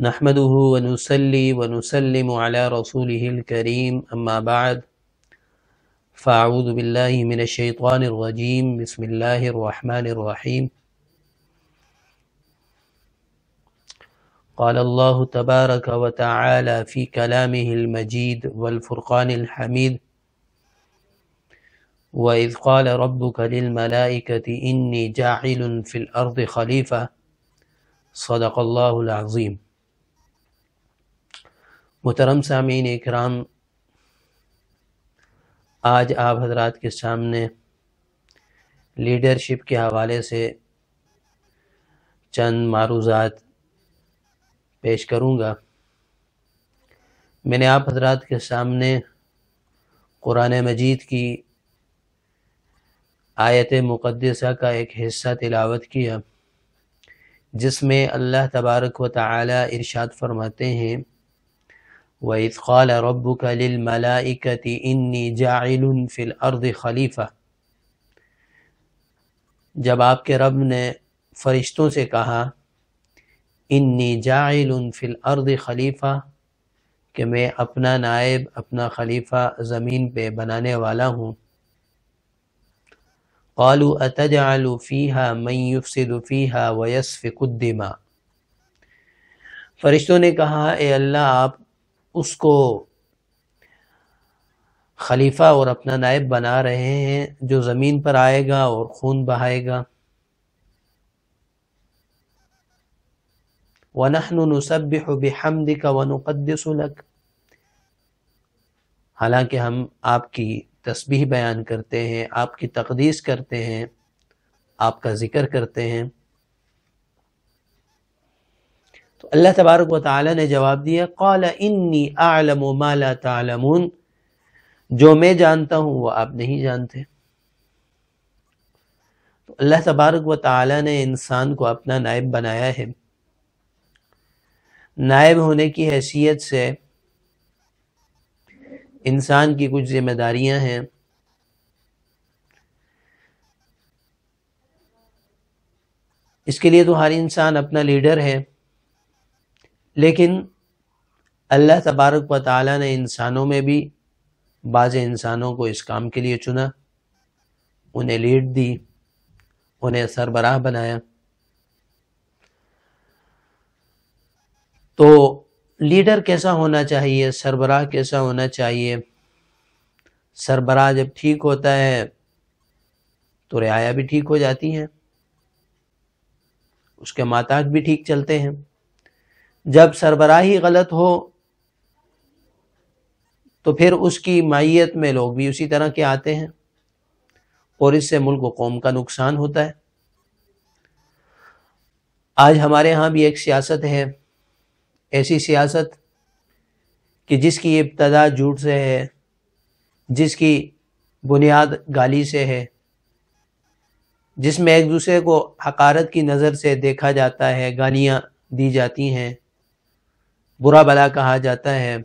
نحمده ونسلي ونسلم على رسوله الكريم أما بعد فأعوذ بالله من الشيطان الرجيم بسم الله الرحمن الرحيم قال الله تبارك وتعالى في كلامه المجيد والفرقان الحميد وإذ قال ربك للملائكة إني جاعل في الأرض خليفة صدق الله العظيم محترم سامعین اکرام آج آپ حضرات کے سامنے لیڈرشپ کے حوالے سے چند معروضات پیش کروں گا میں نے آپ حضرات کے سامنے قرآن مجید کی آیت مقدسہ کا ایک حصہ تلاوت کیا جس میں اللہ تبارک و تعالی ارشاد فرماتے ہیں وَإِذْ قَالَ رَبُّكَ لِلْمَلَائِكَةِ إِنِّي جَاعِلٌ فِي الْأَرْضِ خَلِیفَةً جب آپ کے رب نے فرشتوں سے کہا انی جاعل فی الارض خلیفہ کہ میں اپنا نائب اپنا خلیفہ زمین پہ بنانے والا ہوں قالوا اتجعل فیہا من یفسد فیہا ویسفق الدماء فرشتوں نے کہا اے اللہ آپ اس کو خلیفہ اور اپنا نائب بنا رہے ہیں جو زمین پر آئے گا اور خون بہائے گا وَنَحْنُ نُسَبِّحُ بِحَمْدِكَ وَنُقَدِّسُ لَكَ حالانکہ ہم آپ کی تسبیح بیان کرتے ہیں آپ کی تقدیس کرتے ہیں آپ کا ذکر کرتے ہیں تو اللہ تبارک و تعالی نے جواب دیا قال انی اعلم ما لا تعلمون جو میں جانتا ہوں وہ آپ نہیں جانتے تو اللہ تبارک و تعالی نے انسان کو اپنا نائب بنایا ہے نائب ہونے کی حیثیت سے انسان کی کچھ ذمہ داریاں ہیں اس کے لیے تو ہر انسان اپنا لیڈر ہے لیکن اللہ تبارک و تعالیٰ نے انسانوں میں بھی بعض انسانوں کو اس کام کے لیے چنا انہیں لیڈ دی انہیں سربراہ بنایا تو لیڈر کیسا ہونا چاہیے سربراہ کیسا ہونا چاہیے سربراہ جب ٹھیک ہوتا ہے تو رعایا بھی ٹھیک ہو جاتی ہیں اس کے ماتاک بھی ٹھیک چلتے ہیں جب سربراہی غلط ہو تو پھر اس کی مائیت میں لوگ بھی اسی طرح کے آتے ہیں اور اس سے ملک و قوم کا نقصان ہوتا ہے آج ہمارے ہاں بھی ایک سیاست ہے ایسی سیاست کہ جس کی ابتدا جھوٹ سے ہے جس کی بنیاد گالی سے ہے جس میں ایک دوسرے کو حقارت کی نظر سے دیکھا جاتا ہے گالیاں دی جاتی ہیں برا بلا کہا جاتا ہے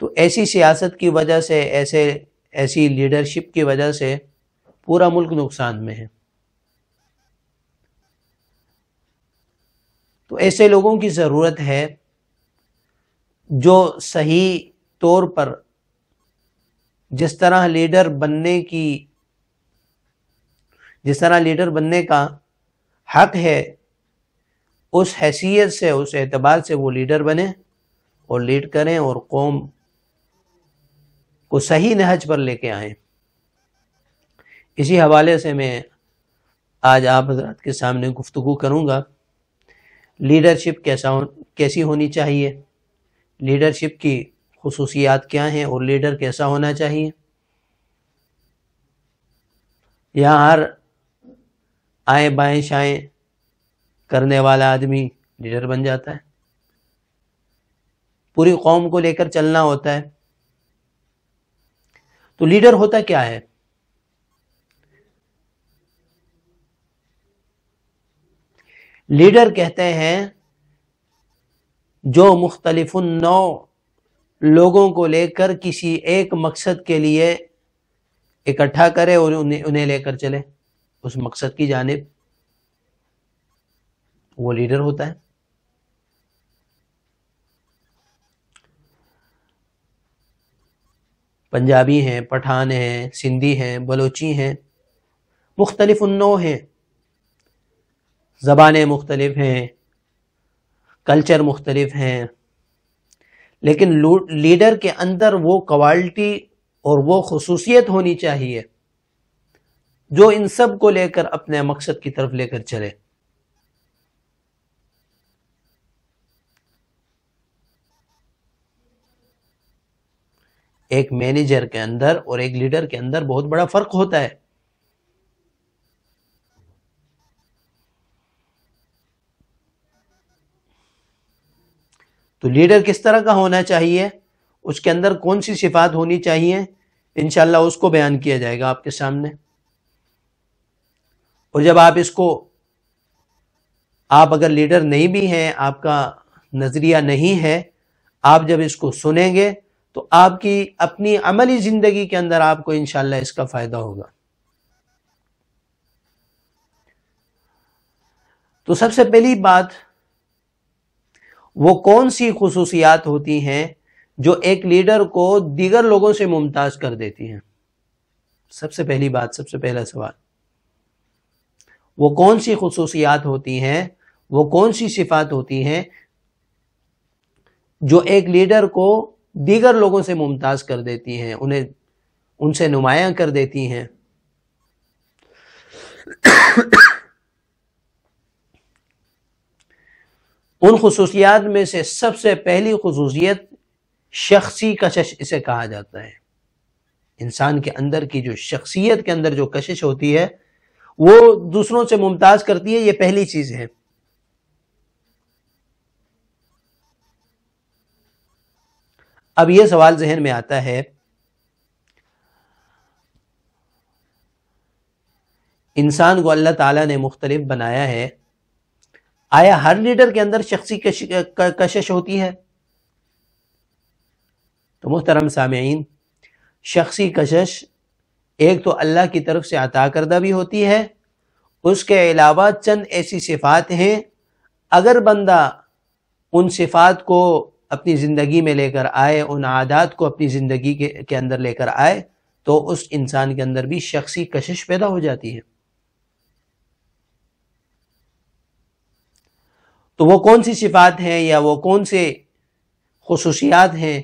تو ایسی سیاست کی وجہ سے ایسے ایسی لیڈرشپ کی وجہ سے پورا ملک نقصان میں ہے تو ایسے لوگوں کی ضرورت ہے جو صحیح طور پر جس طرح لیڈر بننے کی جس طرح لیڈر بننے کا حق ہے اس حیثیت سے اس اعتبار سے وہ لیڈر بنیں اور لیڈ کریں اور قوم کو صحیح نہج پر لے کے آئیں اسی حوالے سے میں آج آپ حضرات کے سامنے گفتگو کروں گا لیڈرشپ کیسا کیسی ہونی چاہیے لیڈرشپ کی خصوصیات کیا ہیں اور لیڈر کیسا ہونا چاہیے یہاں ہر آئیں بائیں شائیں کرنے والا آدمی لیڈر بن جاتا ہے پوری قوم کو لے کر چلنا ہوتا ہے تو لیڈر ہوتا کیا ہے لیڈر کہتے ہیں جو مختلف نو لوگوں کو لے کر کسی ایک مقصد کے لیے اکٹھا کرے اور انہیں لے کر چلے اس مقصد کی جانب وہ لیڈر ہوتا ہے پنجابی ہیں پٹھان ہیں سندھی ہیں بلوچی ہیں مختلف انو ہیں زبانیں مختلف ہیں کلچر مختلف ہیں لیکن لیڈر کے اندر وہ کوالٹی اور وہ خصوصیت ہونی چاہیے جو ان سب کو لے کر اپنے مقصد کی طرف لے کر چلے ایک مینیجر کے اندر اور ایک لیڈر کے اندر بہت بڑا فرق ہوتا ہے تو لیڈر کس طرح کا ہونا چاہیے اس کے اندر کون سی صفات ہونی چاہیے انشاءاللہ اس کو بیان کیا جائے گا آپ کے سامنے اور جب آپ اس کو آپ اگر لیڈر نہیں بھی ہیں آپ کا نظریہ نہیں ہے آپ جب اس کو سنیں گے تو آپ کی اپنی عملی زندگی کے اندر آپ کو انشاءاللہ اس کا فائدہ ہوگا تو سب سے پہلی بات وہ کون سی خصوصیات ہوتی ہیں جو ایک لیڈر کو دیگر لوگوں سے ممتاز کر دیتی ہیں سب سے پہلی بات سب سے پہلا سوال وہ کون سی خصوصیات ہوتی ہیں وہ کون سی صفات ہوتی ہیں جو ایک لیڈر کو دیگر لوگوں سے ممتاز کر دیتی ہیں انہیں ان سے نمایاں کر دیتی ہیں ان خصوصیات میں سے سب سے پہلی خصوصیت شخصی کشش اسے کہا جاتا ہے انسان کے اندر کی جو شخصیت کے اندر جو کشش ہوتی ہے وہ دوسروں سے ممتاز کرتی ہے یہ پہلی چیز ہے اب یہ سوال ذہن میں آتا ہے انسان کو اللہ تعالیٰ نے مختلف بنایا ہے آیا ہر لیڈر کے اندر شخصی کشش ہوتی ہے تو محترم سامعین شخصی کشش ایک تو اللہ کی طرف سے عطا کردہ بھی ہوتی ہے اس کے علاوہ چند ایسی صفات ہیں اگر بندہ ان صفات کو اپنی زندگی میں لے کر آئے ان عادات کو اپنی زندگی کے کے اندر لے کر آئے تو اس انسان کے اندر بھی شخصی کشش پیدا ہو جاتی ہے تو وہ کون سی صفات ہیں یا وہ کون سے خصوصیات ہیں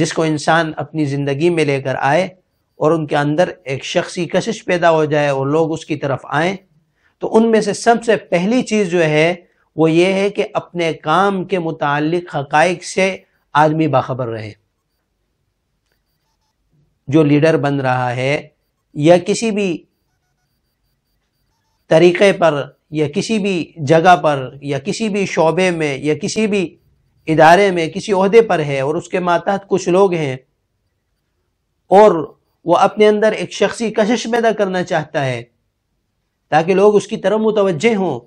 جس کو انسان اپنی زندگی میں لے کر آئے اور ان کے اندر ایک شخصی کشش پیدا ہو جائے اور لوگ اس کی طرف آئیں تو ان میں سے سب سے پہلی چیز جو ہے وہ یہ ہے کہ اپنے کام کے متعلق حقائق سے آدمی باخبر رہے جو لیڈر بن رہا ہے یا کسی بھی طریقے پر یا کسی بھی جگہ پر یا کسی بھی شعبے میں یا کسی بھی ادارے میں کسی عہدے پر ہے اور اس کے ماتحت کچھ لوگ ہیں اور وہ اپنے اندر ایک شخصی کشش پیدا کرنا چاہتا ہے تاکہ لوگ اس کی طرف متوجہ ہوں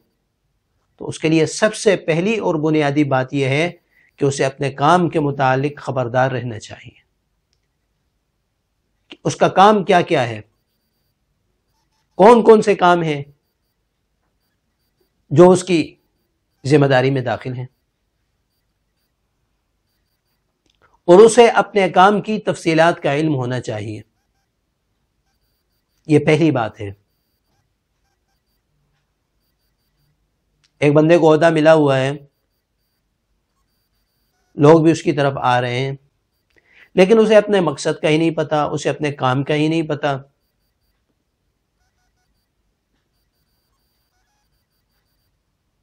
تو اس کے لیے سب سے پہلی اور بنیادی بات یہ ہے کہ اسے اپنے کام کے متعلق خبردار رہنا چاہیے اس کا کام کیا کیا ہے کون کون سے کام ہیں جو اس کی ذمہ داری میں داخل ہیں اور اسے اپنے کام کی تفصیلات کا علم ہونا چاہیے یہ پہلی بات ہے ایک بندے کو عہدہ ملا ہوا ہے لوگ بھی اس کی طرف آ رہے ہیں لیکن اسے اپنے مقصد کا ہی نہیں پتا اسے اپنے کام کا ہی نہیں پتا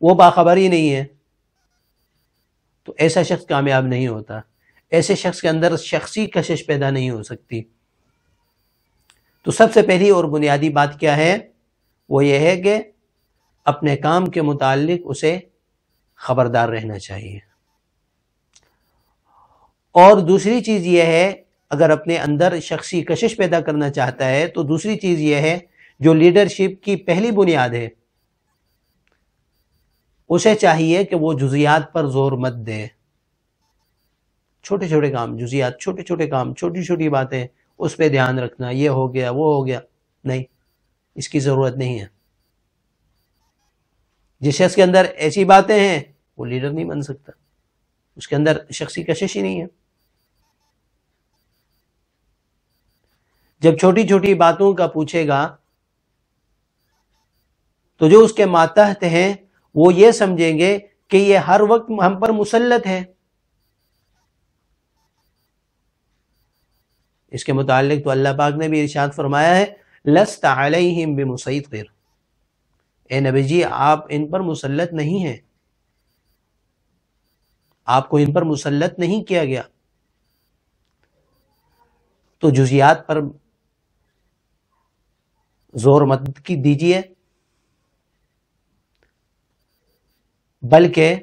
وہ باخبر ہی نہیں ہے تو ایسا شخص کامیاب نہیں ہوتا ایسے شخص کے اندر شخصی کشش پیدا نہیں ہو سکتی تو سب سے پہلی اور بنیادی بات کیا ہے وہ یہ ہے کہ اپنے کام کے متعلق اسے خبردار رہنا چاہیے اور دوسری چیز یہ ہے اگر اپنے اندر شخصی کشش پیدا کرنا چاہتا ہے تو دوسری چیز یہ ہے جو لیڈرشپ کی پہلی بنیاد ہے اسے چاہیے کہ وہ جزیات پر زور مت دے چھوٹے چھوٹے کام جزیات چھوٹے چھوٹے کام چھوٹی چھوٹی باتیں اس پہ دھیان رکھنا یہ ہو گیا وہ ہو گیا نہیں اس کی ضرورت نہیں ہے جس شخص کے اندر ایسی باتیں ہیں وہ لیڈر نہیں بن سکتا اس کے اندر شخصی کشش ہی نہیں ہے جب چھوٹی چھوٹی باتوں کا پوچھے گا تو جو اس کے ماتحت ہیں وہ یہ سمجھیں گے کہ یہ ہر وقت ہم پر مسلط ہے اس کے متعلق تو اللہ پاک نے بھی ارشاد فرمایا ہے بمسیطر اے نبی جی آپ ان پر مسلط نہیں ہیں آپ کو ان پر مسلط نہیں کیا گیا تو جزیات پر زور مت کی دیجیے بلکہ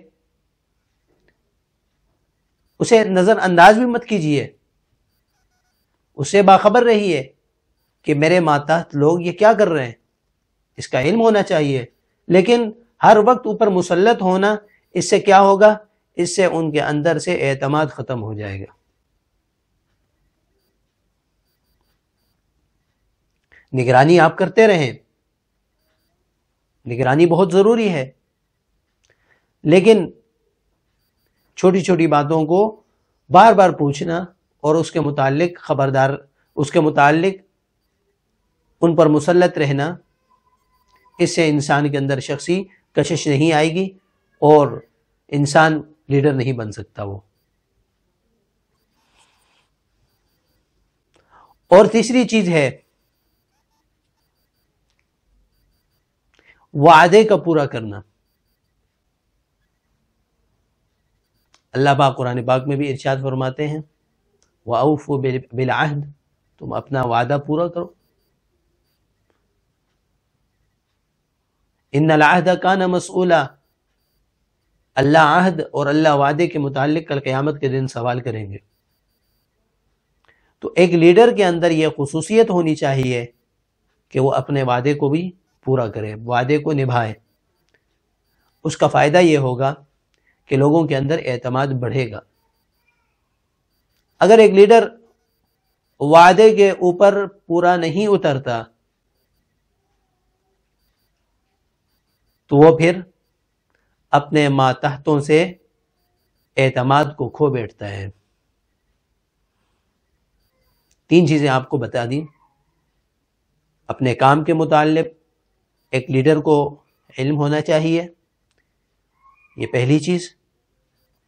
اسے نظر انداز بھی مت کیجیے اسے باخبر رہی ہے کہ میرے ماتحت لوگ یہ کیا کر رہے ہیں اس کا علم ہونا چاہیے لیکن ہر وقت اوپر مسلط ہونا اس سے کیا ہوگا اس سے ان کے اندر سے اعتماد ختم ہو جائے گا نگرانی آپ کرتے رہیں نگرانی بہت ضروری ہے لیکن چھوٹی چھوٹی باتوں کو بار بار پوچھنا اور اس کے متعلق خبردار اس کے متعلق ان پر مسلط رہنا اس سے انسان کے اندر شخصی کشش نہیں آئے گی اور انسان لیڈر نہیں بن سکتا وہ اور تیسری چیز ہے وعدے کا پورا کرنا اللہ باق قرآن پاک میں بھی ارشاد فرماتے ہیں وَأَوْفُ بِالْعَهْدِ تم اپنا وعدہ پورا کرو عد کا نہ مسئولہ اللہ عہد اور اللہ وعدے کے متعلق کل قیامت کے دن سوال کریں گے تو ایک لیڈر کے اندر یہ خصوصیت ہونی چاہیے کہ وہ اپنے وعدے کو بھی پورا کرے وعدے کو نبھائے اس کا فائدہ یہ ہوگا کہ لوگوں کے اندر اعتماد بڑھے گا اگر ایک لیڈر وعدے کے اوپر پورا نہیں اترتا تو وہ پھر اپنے ماتحتوں سے اعتماد کو کھو بیٹھتا ہے تین چیزیں آپ کو بتا دیں اپنے کام کے متعلق ایک لیڈر کو علم ہونا چاہیے یہ پہلی چیز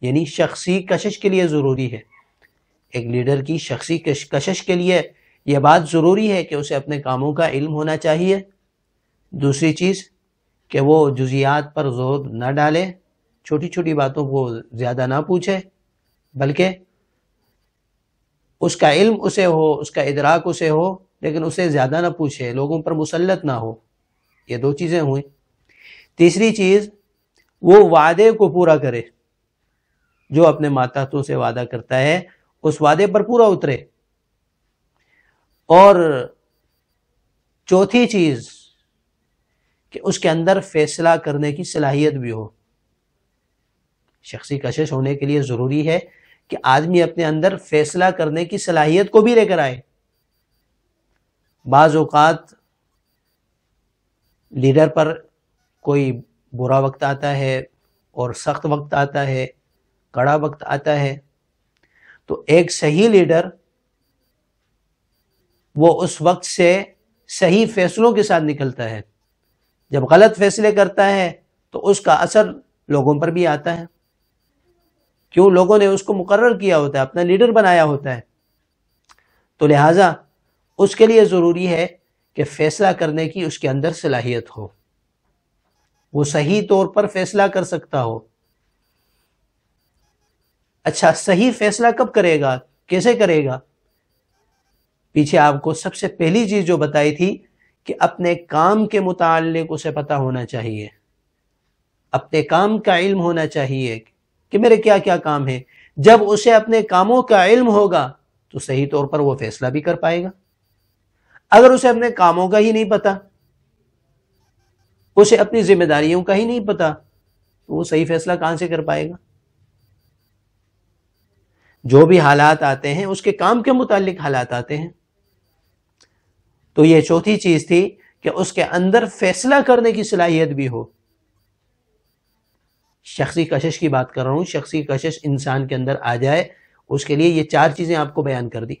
یعنی شخصی کشش کے لیے ضروری ہے ایک لیڈر کی شخصی کشش کے لیے یہ بات ضروری ہے کہ اسے اپنے کاموں کا علم ہونا چاہیے دوسری چیز کہ وہ جزیات پر زور نہ ڈالے چھوٹی چھوٹی باتوں کو زیادہ نہ پوچھے بلکہ اس کا علم اسے ہو اس کا ادراک اسے ہو لیکن اسے زیادہ نہ پوچھے لوگوں پر مسلط نہ ہو یہ دو چیزیں ہوئیں تیسری چیز وہ وعدے کو پورا کرے جو اپنے ماتحتوں سے وعدہ کرتا ہے اس وعدے پر پورا اترے اور چوتھی چیز کہ اس کے اندر فیصلہ کرنے کی صلاحیت بھی ہو شخصی کشش ہونے کے لیے ضروری ہے کہ آدمی اپنے اندر فیصلہ کرنے کی صلاحیت کو بھی لے کر آئے بعض اوقات لیڈر پر کوئی برا وقت آتا ہے اور سخت وقت آتا ہے کڑا وقت آتا ہے تو ایک صحیح لیڈر وہ اس وقت سے صحیح فیصلوں کے ساتھ نکلتا ہے جب غلط فیصلے کرتا ہے تو اس کا اثر لوگوں پر بھی آتا ہے کیوں لوگوں نے اس کو مقرر کیا ہوتا ہے اپنا لیڈر بنایا ہوتا ہے تو لہٰذا اس کے لیے ضروری ہے کہ فیصلہ کرنے کی اس کے اندر صلاحیت ہو وہ صحیح طور پر فیصلہ کر سکتا ہو اچھا صحیح فیصلہ کب کرے گا کیسے کرے گا پیچھے آپ کو سب سے پہلی چیز جو بتائی تھی کہ اپنے کام کے متعلق اسے پتہ ہونا چاہیے اپنے کام کا علم ہونا چاہیے کہ میرے کیا کیا کام ہے جب اسے اپنے کاموں کا علم ہوگا تو صحیح طور پر وہ فیصلہ بھی کر پائے گا اگر اسے اپنے کاموں کا ہی نہیں پتا اسے اپنی ذمہ داریوں کا ہی نہیں پتا تو وہ صحیح فیصلہ کہاں سے کر پائے گا جو بھی حالات آتے ہیں اس کے کام کے متعلق حالات آتے ہیں تو یہ چوتھی چیز تھی کہ اس کے اندر فیصلہ کرنے کی صلاحیت بھی ہو شخصی کشش کی بات کر رہا ہوں شخصی کشش انسان کے اندر آ جائے اس کے لیے یہ چار چیزیں آپ کو بیان کر دی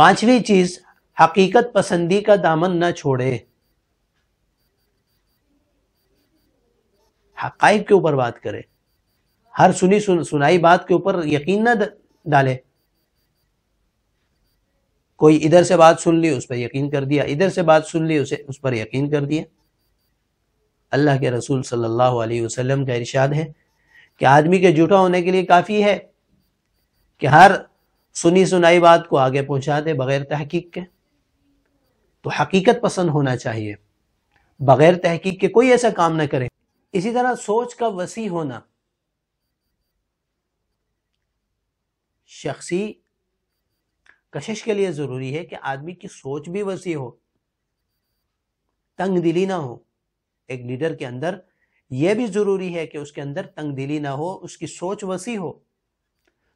پانچویں چیز حقیقت پسندی کا دامن نہ چھوڑے حقائق کے اوپر بات کرے ہر سنی سنائی بات کے اوپر یقین نہ ڈالے کوئی ادھر سے بات سن لی اس پر یقین کر دیا ادھر سے بات سن اسے اس پر یقین کر دیا اللہ کے رسول صلی اللہ علیہ وسلم کا ارشاد ہے کہ آدمی کے جھوٹا ہونے کے لیے کافی ہے کہ ہر سنی سنائی بات کو آگے پہنچا دے بغیر تحقیق کے تو حقیقت پسند ہونا چاہیے بغیر تحقیق کے کوئی ایسا کام نہ کرے اسی طرح سوچ کا وسیع ہونا شخصی کشش کے لیے ضروری ہے کہ آدمی کی سوچ بھی وسیع ہو تنگ دلی نہ ہو ایک لیڈر کے اندر یہ بھی ضروری ہے کہ اس کے اندر تنگ دلی نہ ہو اس کی سوچ وسیع ہو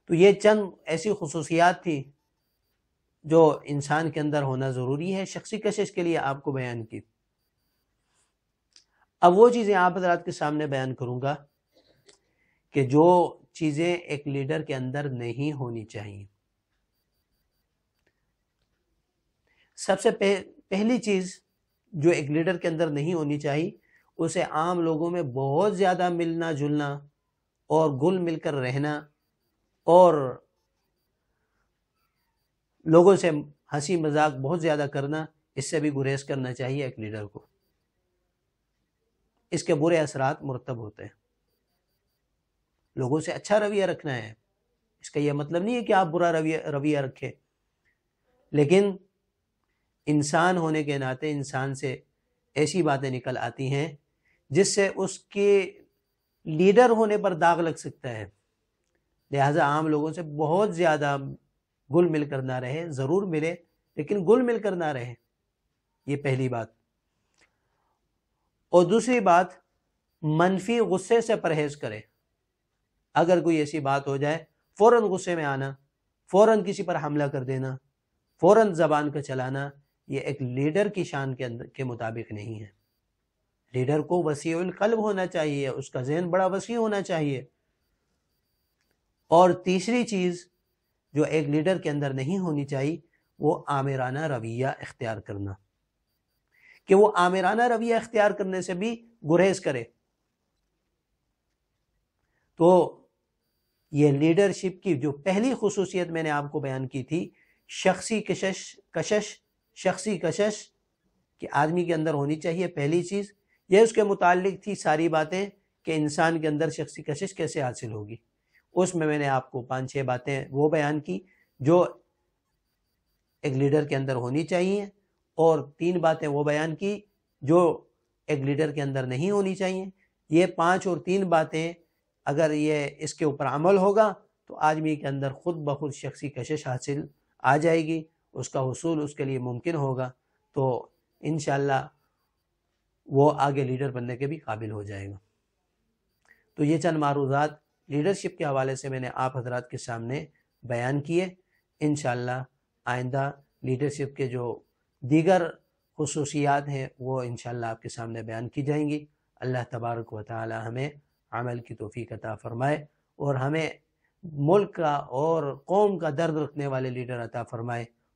تو یہ چند ایسی خصوصیات تھی جو انسان کے اندر ہونا ضروری ہے شخصی کشش کے لیے آپ کو بیان کی اب وہ چیزیں آپ حضرات کے سامنے بیان کروں گا کہ جو چیزیں ایک لیڈر کے اندر نہیں ہونی چاہیے سب سے پہلی چیز جو ایک لیڈر کے اندر نہیں ہونی چاہیے اسے عام لوگوں میں بہت زیادہ ملنا جلنا اور گل مل کر رہنا اور لوگوں سے ہنسی مذاق بہت زیادہ کرنا اس سے بھی گریز کرنا چاہیے ایک لیڈر کو اس کے برے اثرات مرتب ہوتے ہیں لوگوں سے اچھا رویہ رکھنا ہے اس کا یہ مطلب نہیں ہے کہ آپ برا رویہ رویہ رکھیں لیکن انسان ہونے کے ناطے انسان سے ایسی باتیں نکل آتی ہیں جس سے اس کے لیڈر ہونے پر داغ لگ سکتا ہے لہٰذا عام لوگوں سے بہت زیادہ گل مل کر نہ رہے ضرور ملے لیکن گل مل کر نہ رہے یہ پہلی بات اور دوسری بات منفی غصے سے پرہیز کرے اگر کوئی ایسی بات ہو جائے فوراً غصے میں آنا فوراً کسی پر حملہ کر دینا فوراً زبان کا چلانا یہ ایک لیڈر کی شان کے مطابق نہیں ہے لیڈر کو وسیع القلب ہونا چاہیے اس کا ذہن بڑا وسیع ہونا چاہیے اور تیسری چیز جو ایک لیڈر کے اندر نہیں ہونی چاہیے وہ آمیرانہ رویہ اختیار کرنا کہ وہ آمیرانہ رویہ اختیار کرنے سے بھی گریز کرے تو یہ لیڈرشپ کی جو پہلی خصوصیت میں نے آپ کو بیان کی تھی شخصی کشش کشش شخصی کشش کہ آدمی کے اندر ہونی چاہیے پہلی چیز یہ اس کے متعلق تھی ساری باتیں کہ انسان کے اندر شخصی کشش کیسے حاصل ہوگی اس میں میں نے آپ کو پانچ چھ باتیں وہ بیان کی جو ایک لیڈر کے اندر ہونی چاہیے اور تین باتیں وہ بیان کی جو ایک لیڈر کے اندر نہیں ہونی چاہیے یہ پانچ اور تین باتیں اگر یہ اس کے اوپر عمل ہوگا تو آدمی کے اندر خود بخود شخصی کشش حاصل آ جائے گی اس کا حصول اس کے لیے ممکن ہوگا تو انشاءاللہ وہ آگے لیڈر بننے کے بھی قابل ہو جائے گا تو یہ چند معروضات لیڈرشپ کے حوالے سے میں نے آپ حضرات کے سامنے بیان کیے انشاءاللہ آئندہ لیڈرشپ کے جو دیگر خصوصیات ہیں وہ انشاءاللہ آپ کے سامنے بیان کی جائیں گی اللہ تبارک و تعالی ہمیں عمل کی توفیق عطا فرمائے اور ہمیں ملک کا اور قوم کا درد رکھنے والے لیڈر عطا فرمائے